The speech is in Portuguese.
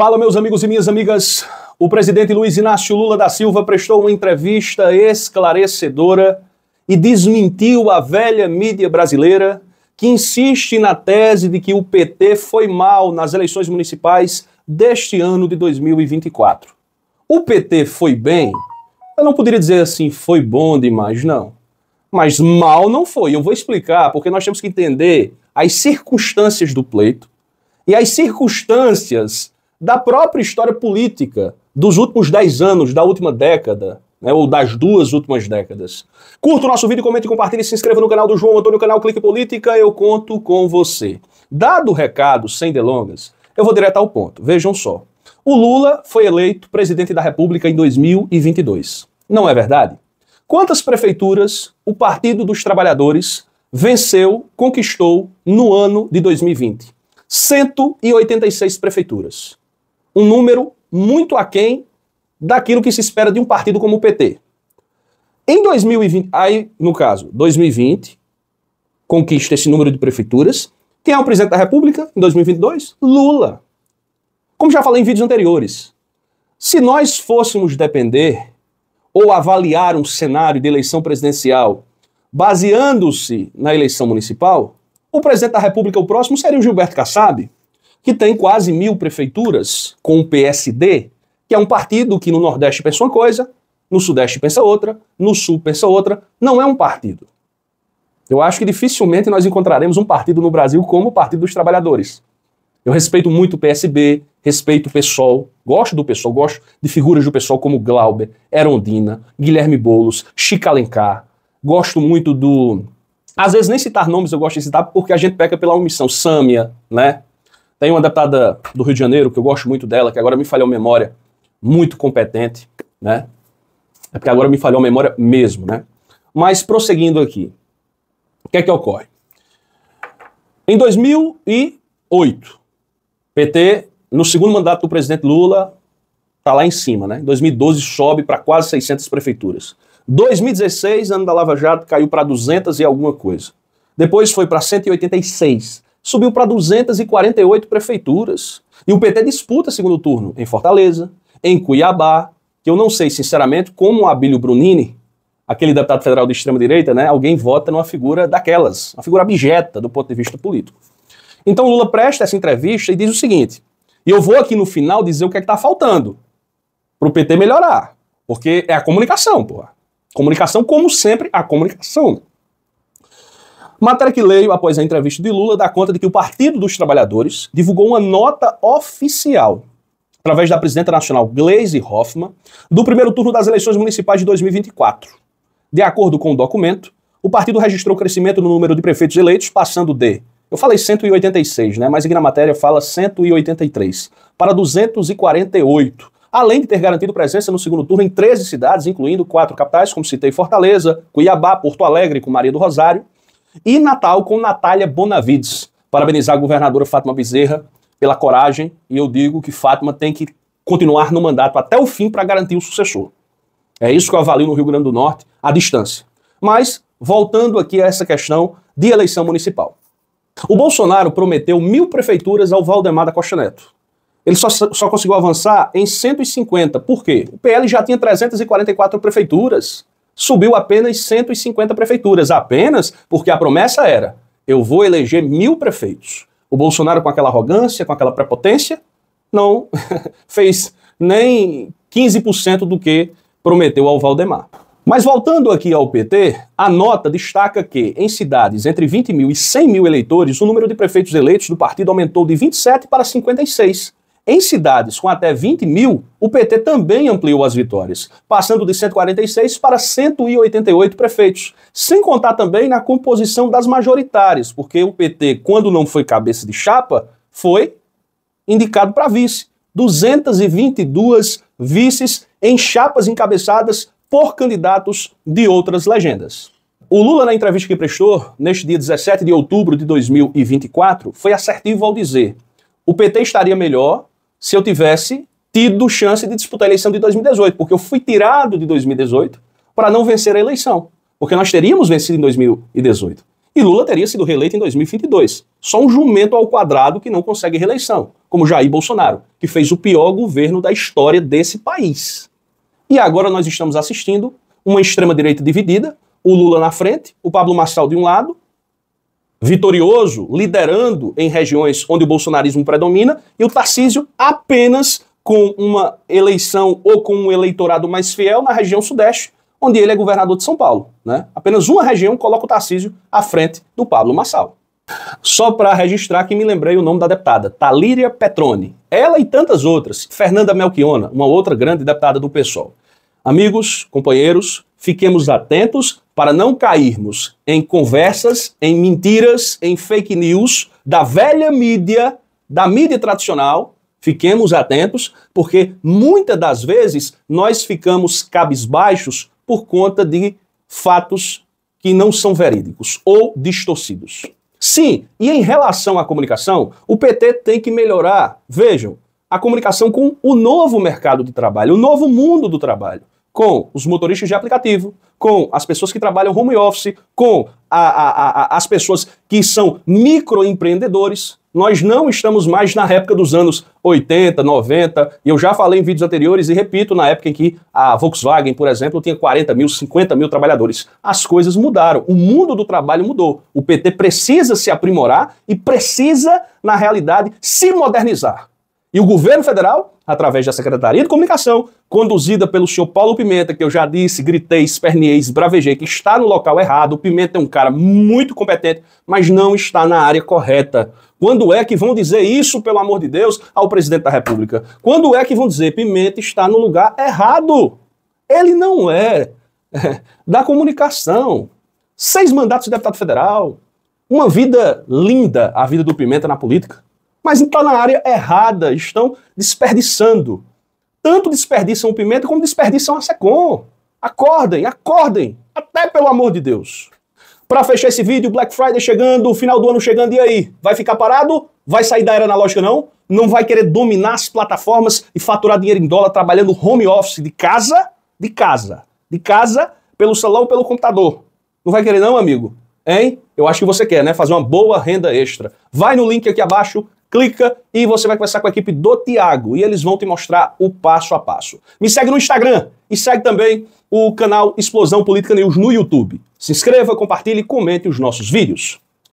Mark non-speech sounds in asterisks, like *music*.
Fala, meus amigos e minhas amigas. O presidente Luiz Inácio Lula da Silva prestou uma entrevista esclarecedora e desmentiu a velha mídia brasileira que insiste na tese de que o PT foi mal nas eleições municipais deste ano de 2024. O PT foi bem? Eu não poderia dizer assim, foi bom demais, não. Mas mal não foi. Eu vou explicar, porque nós temos que entender as circunstâncias do pleito e as circunstâncias da própria história política dos últimos dez anos, da última década, né, ou das duas últimas décadas. Curta o nosso vídeo, comente, compartilhe, se inscreva no canal do João Antônio, canal Clique Política, eu conto com você. Dado o recado, sem delongas, eu vou direto ao ponto. Vejam só. O Lula foi eleito presidente da República em 2022. Não é verdade? Quantas prefeituras o Partido dos Trabalhadores venceu, conquistou no ano de 2020? 186 prefeituras um número muito aquém daquilo que se espera de um partido como o PT. Em 2020, aí, no caso, 2020, conquista esse número de prefeituras. Quem é o presidente da República em 2022? Lula. Como já falei em vídeos anteriores, se nós fôssemos depender ou avaliar um cenário de eleição presidencial baseando-se na eleição municipal, o presidente da República, o próximo, seria o Gilberto Kassab, que tem quase mil prefeituras com o PSD, que é um partido que no Nordeste pensa uma coisa, no Sudeste pensa outra, no Sul pensa outra, não é um partido. Eu acho que dificilmente nós encontraremos um partido no Brasil como o Partido dos Trabalhadores. Eu respeito muito o PSB, respeito o PSOL, gosto do PSOL, gosto de figuras do PSOL como Glauber, Erondina, Guilherme Boulos, Chica Alencar. Gosto muito do. Às vezes nem citar nomes eu gosto de citar porque a gente peca pela omissão. Sâmia, né? Tem uma deputada do Rio de Janeiro, que eu gosto muito dela, que agora me falhou memória, muito competente, né? É porque agora me falhou a memória mesmo, né? Mas prosseguindo aqui, o que é que ocorre? Em 2008, PT, no segundo mandato do presidente Lula, tá lá em cima, né? Em 2012 sobe para quase 600 prefeituras. 2016, ano da Lava Jato, caiu para 200 e alguma coisa. Depois foi para 186 subiu para 248 prefeituras. E o PT disputa segundo turno em Fortaleza, em Cuiabá, que eu não sei, sinceramente, como o Abílio Brunini, aquele deputado federal de extrema-direita, né, alguém vota numa figura daquelas, uma figura abjeta do ponto de vista político. Então Lula presta essa entrevista e diz o seguinte, e eu vou aqui no final dizer o que é está faltando para o PT melhorar, porque é a comunicação, porra. Comunicação, como sempre, a comunicação. Né? Matéria que leio após a entrevista de Lula dá conta de que o Partido dos Trabalhadores divulgou uma nota oficial através da presidenta nacional Gleisi Hoffmann do primeiro turno das eleições municipais de 2024. De acordo com o documento, o partido registrou crescimento no número de prefeitos eleitos, passando de eu falei 186, né? Mas aqui na matéria fala 183 para 248. Além de ter garantido presença no segundo turno em 13 cidades, incluindo quatro capitais, como citei Fortaleza, Cuiabá, Porto Alegre com Maria do Rosário, e Natal com Natália Bonavides. Parabenizar a governadora Fátima Bezerra pela coragem, e eu digo que Fátima tem que continuar no mandato até o fim para garantir o sucessor. É isso que eu avalio no Rio Grande do Norte, à distância. Mas, voltando aqui a essa questão de eleição municipal. O Bolsonaro prometeu mil prefeituras ao Valdemar da Costa Neto. Ele só, só conseguiu avançar em 150. Por quê? O PL já tinha 344 prefeituras subiu apenas 150 prefeituras, apenas porque a promessa era: eu vou eleger mil prefeitos. O Bolsonaro, com aquela arrogância, com aquela prepotência, não *laughs* fez nem 15% do que prometeu ao Valdemar. Mas voltando aqui ao PT, a nota destaca que, em cidades entre 20 mil e 100 mil eleitores, o número de prefeitos eleitos do partido aumentou de 27 para 56. Em cidades com até 20 mil, o PT também ampliou as vitórias, passando de 146 para 188 prefeitos, sem contar também na composição das majoritárias, porque o PT, quando não foi cabeça de chapa, foi indicado para vice. 222 vices em chapas encabeçadas por candidatos de outras legendas. O Lula, na entrevista que prestou, neste dia 17 de outubro de 2024, foi assertivo ao dizer: o PT estaria melhor se eu tivesse tido chance de disputar a eleição de 2018, porque eu fui tirado de 2018 para não vencer a eleição, porque nós teríamos vencido em 2018. E Lula teria sido reeleito em 2022. Só um jumento ao quadrado que não consegue reeleição, como Jair Bolsonaro, que fez o pior governo da história desse país. E agora nós estamos assistindo uma extrema-direita dividida, o Lula na frente, o Pablo Marçal de um lado vitorioso, liderando em regiões onde o bolsonarismo predomina, e o Tarcísio apenas com uma eleição ou com um eleitorado mais fiel na região Sudeste, onde ele é governador de São Paulo. Né? Apenas uma região coloca o Tarcísio à frente do Pablo Massal. Só para registrar que me lembrei o nome da deputada, Talíria Petroni. Ela e tantas outras, Fernanda Melchiona, uma outra grande deputada do PSOL. Amigos, companheiros, fiquemos atentos para não cairmos em conversas, em mentiras, em fake news da velha mídia, da mídia tradicional. Fiquemos atentos, porque muitas das vezes nós ficamos cabisbaixos por conta de fatos que não são verídicos ou distorcidos. Sim, e em relação à comunicação, o PT tem que melhorar, vejam, a comunicação com o novo mercado de trabalho, o novo mundo do trabalho com os motoristas de aplicativo, com as pessoas que trabalham home office, com a, a, a, as pessoas que são microempreendedores. Nós não estamos mais na época dos anos 80, 90, e eu já falei em vídeos anteriores e repito, na época em que a Volkswagen, por exemplo, tinha 40 mil, 50 mil trabalhadores. As coisas mudaram, o mundo do trabalho mudou. O PT precisa se aprimorar e precisa, na realidade, se modernizar. E o governo federal, através da Secretaria de Comunicação, conduzida pelo senhor Paulo Pimenta, que eu já disse, gritei, esperniei, esbravejei, que está no local errado. O Pimenta é um cara muito competente, mas não está na área correta. Quando é que vão dizer isso, pelo amor de Deus, ao presidente da República? Quando é que vão dizer Pimenta está no lugar errado? Ele não é, é da comunicação. Seis mandatos de deputado federal. Uma vida linda, a vida do Pimenta na política mas está então, na área errada, estão desperdiçando. Tanto desperdiçam o Pimenta como desperdiçam a Secom. Acordem, acordem, até pelo amor de Deus. Para fechar esse vídeo, Black Friday chegando, o final do ano chegando, e aí? Vai ficar parado? Vai sair da era analógica não? Não vai querer dominar as plataformas e faturar dinheiro em dólar trabalhando home office de casa? De casa. De casa, pelo celular ou pelo computador. Não vai querer não, amigo? Hein? Eu acho que você quer, né? Fazer uma boa renda extra. Vai no link aqui abaixo, clica e você vai conversar com a equipe do Tiago e eles vão te mostrar o passo a passo. Me segue no Instagram e segue também o canal Explosão Política News no YouTube. Se inscreva, compartilhe e comente os nossos vídeos.